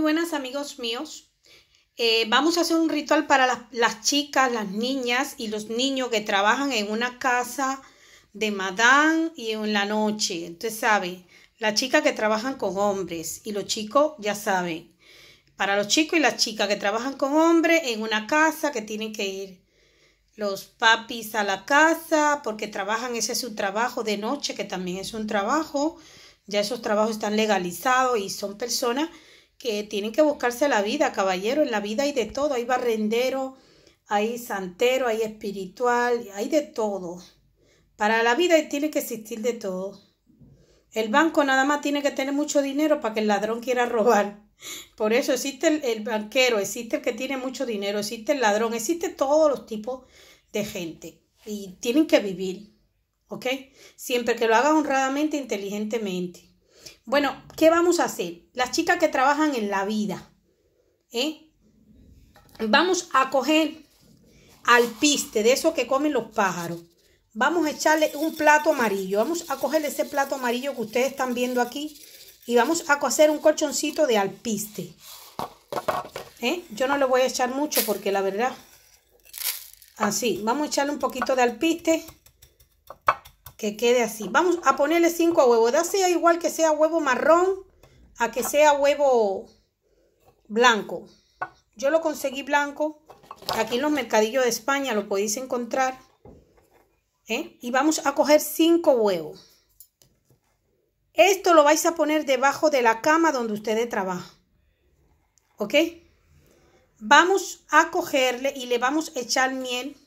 buenas amigos míos. Eh, vamos a hacer un ritual para las, chicas, las niñas y los niños que trabajan en una casa de madame y en la noche. entonces sabe, las chicas que trabajan con hombres y los chicos ya saben. Para los chicos y las chicas que trabajan con hombres en una casa que tienen que ir los papis a la casa porque trabajan, ese es su trabajo de noche, que también es un trabajo. Ya esos trabajos están legalizados y son personas que tienen que buscarse la vida, caballero. En la vida hay de todo. Hay barrendero, hay santero, hay espiritual, hay de todo. Para la vida tiene que existir de todo. El banco nada más tiene que tener mucho dinero para que el ladrón quiera robar. Por eso existe el, banquero, existe el que tiene mucho dinero, existe el ladrón, existe todos los tipos de gente. Y tienen que vivir, ¿ok? Siempre que lo hagan honradamente, inteligentemente. Bueno, ¿qué vamos a hacer? Las chicas que trabajan en la vida, ¿eh? Vamos a coger al piste de eso que comen los pájaros. Vamos a echarle un plato amarillo. Vamos a coger ese plato amarillo que ustedes están viendo aquí y vamos a hacer un colchoncito de alpiste. ¿Eh? Yo no le voy a echar mucho porque la verdad... Así, vamos a echarle un poquito de alpiste que quede así. Vamos a ponerle 5 huevos. Da sea igual que sea huevo marrón a que sea huevo blanco. Yo lo conseguí blanco. Aquí en los mercadillos de España lo podéis encontrar. ¿Eh? Y vamos a coger 5 huevos. Esto lo vais a poner debajo de la cama donde ustedes trabajan. ¿Ok? Vamos a cogerle y le vamos a echar miel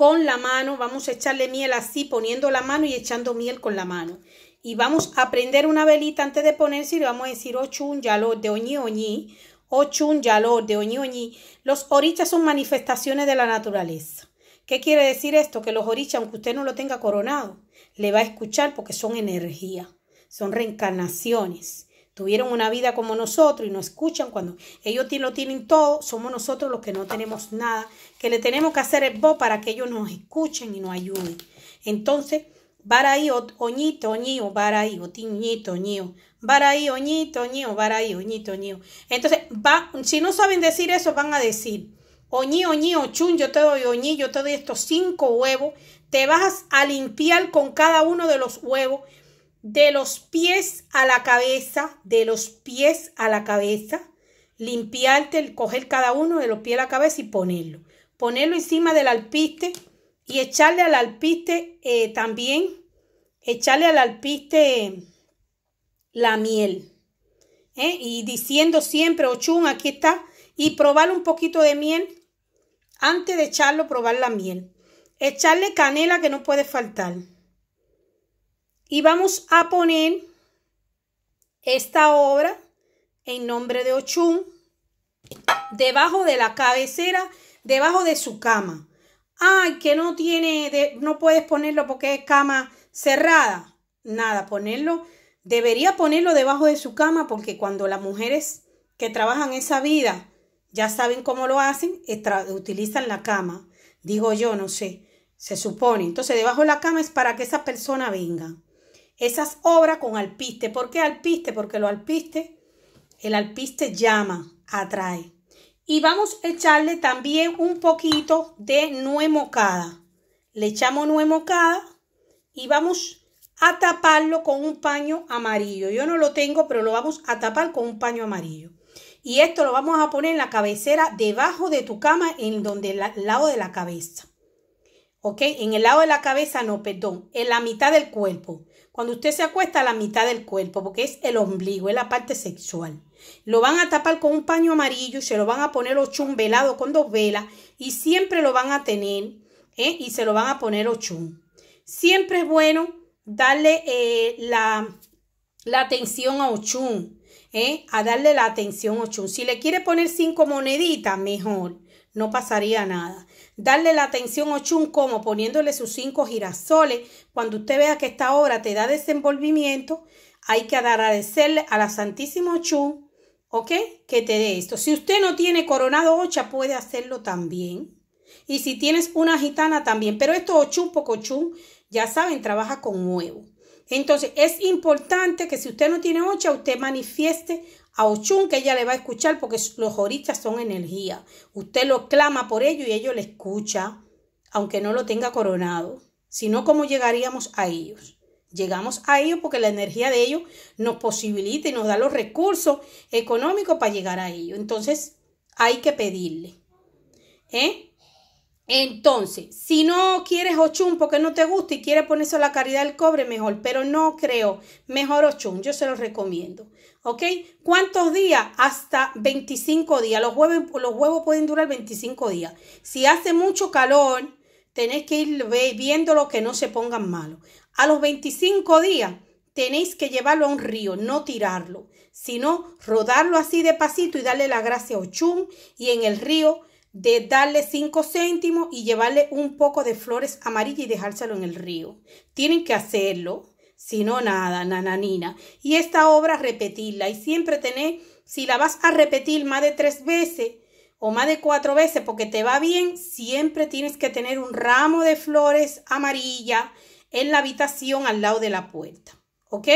con la mano, vamos a echarle miel así poniendo la mano y echando miel con la mano. Y vamos a prender una velita antes de ponerse y le vamos a decir ochun oh, yalo de oñi oñi, ochun oh, yalo de oñi oñi. Los orichas son manifestaciones de la naturaleza. ¿Qué quiere decir esto? Que los orichas, aunque usted no lo tenga coronado, le va a escuchar porque son energía, son reencarnaciones tuvieron una vida como nosotros y nos escuchan cuando ellos lo tienen todo, somos nosotros los que no tenemos nada, que le tenemos que hacer el voz para que ellos nos escuchen y nos ayuden. Entonces, Baraí, oñito, oñío, baraí, oñito oñío. Baraí, oñito, oñío, baraí, oñito, oñío. Entonces, va, si no saben decir eso, van a decir, oñí, oñí, chun yo te doy oñí, yo te doy estos cinco huevos. Te vas a limpiar con cada uno de los huevos de los pies a la cabeza, de los pies a la cabeza, limpiarte, coger cada uno de los pies a la cabeza y ponerlo. Ponerlo encima del alpiste y echarle al alpiste eh, también, echarle al alpiste eh, la miel. ¿eh? Y diciendo siempre, Ochun, aquí está, y probar un poquito de miel. Antes de echarlo, probar la miel. Echarle canela que no puede faltar. Y vamos a poner esta obra en nombre de Ochun debajo de la cabecera, debajo de su cama. Ay, que no tiene, no puedes ponerlo porque es cama cerrada. Nada, ponerlo, debería ponerlo debajo de su cama porque cuando las mujeres que trabajan esa vida ya saben cómo lo hacen, utilizan la cama. Digo yo, no sé, se supone. Entonces, debajo de la cama es para que esa persona venga esas obras con alpiste. ¿Por qué alpiste? Porque lo alpiste, el alpiste llama, atrae. Y vamos a echarle también un poquito de nuez mocada. Le echamos nuez mocada y vamos a taparlo con un paño amarillo. Yo no lo tengo, pero lo vamos a tapar con un paño amarillo. Y esto lo vamos a poner en la cabecera debajo de tu cama, en donde el lado de la cabeza. ¿Ok? En el lado de la cabeza, no, perdón, en la mitad del cuerpo. Cuando usted se acuesta a la mitad del cuerpo, porque es el ombligo, es la parte sexual. Lo van a tapar con un paño amarillo y se lo van a poner ochun velado con dos velas y siempre lo van a tener ¿eh? y se lo van a poner ochun. Siempre es bueno darle eh, la, la, atención a ochun, ¿eh? a darle la atención a ochun. Si le quiere poner cinco moneditas, mejor, no pasaría nada darle la atención Ochun como poniéndole sus cinco girasoles. Cuando usted vea que esta obra te da desenvolvimiento, hay que agradecerle a la Santísima Ochun, ¿ok? Que te dé esto. Si usted no tiene coronado Ocha, puede hacerlo también. Y si tienes una gitana también, pero esto Ochun, Ochun, ya saben, trabaja con huevo. Entonces, es importante que si usted no tiene ocha, usted manifieste a Ochun que ella le va a escuchar porque los oristas son energía. Usted lo clama por ello y ellos le escucha, aunque no lo tenga coronado. Si no, ¿cómo llegaríamos a ellos? Llegamos a ellos porque la energía de ellos nos posibilita y nos da los recursos económicos para llegar a ellos. Entonces, hay que pedirle. ¿Eh? Entonces, si no quieres Ochun porque no te gusta y quieres ponerse la caridad del cobre, mejor, pero no creo, mejor Ochun, yo se los recomiendo. ¿Ok? ¿Cuántos días? Hasta 25 días. Los huevos, los huevos pueden durar 25 días. Si hace mucho calor, tenéis que ir viéndolo que no se pongan malos. A los 25 días tenéis que llevarlo a un río, no tirarlo, sino rodarlo así de pasito y darle la gracia a Ochum y en el río de darle 5 céntimos y llevarle un poco de flores amarillas y dejárselo en el río. Tienen que hacerlo no, nada, nananina. Y esta obra repetirla y siempre tener, si la vas a repetir más de tres veces o más de cuatro veces porque te va bien, siempre tienes que tener un ramo de flores amarilla en la habitación al lado de la puerta. ¿Ok?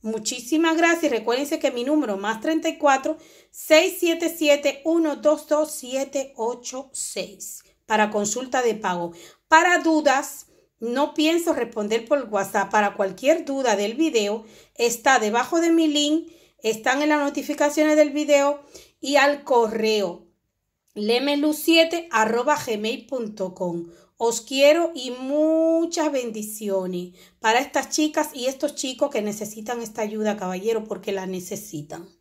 Muchísimas gracias. Recuérdense que mi número más 34 677 122786 para consulta de pago. Para dudas, no pienso responder por WhatsApp. Para cualquier duda del video, está debajo de mi link, están en las notificaciones del video y al correo lemelu7.gmail.com. Os quiero y muchas bendiciones para estas chicas y estos chicos que necesitan esta ayuda, caballero, porque la necesitan.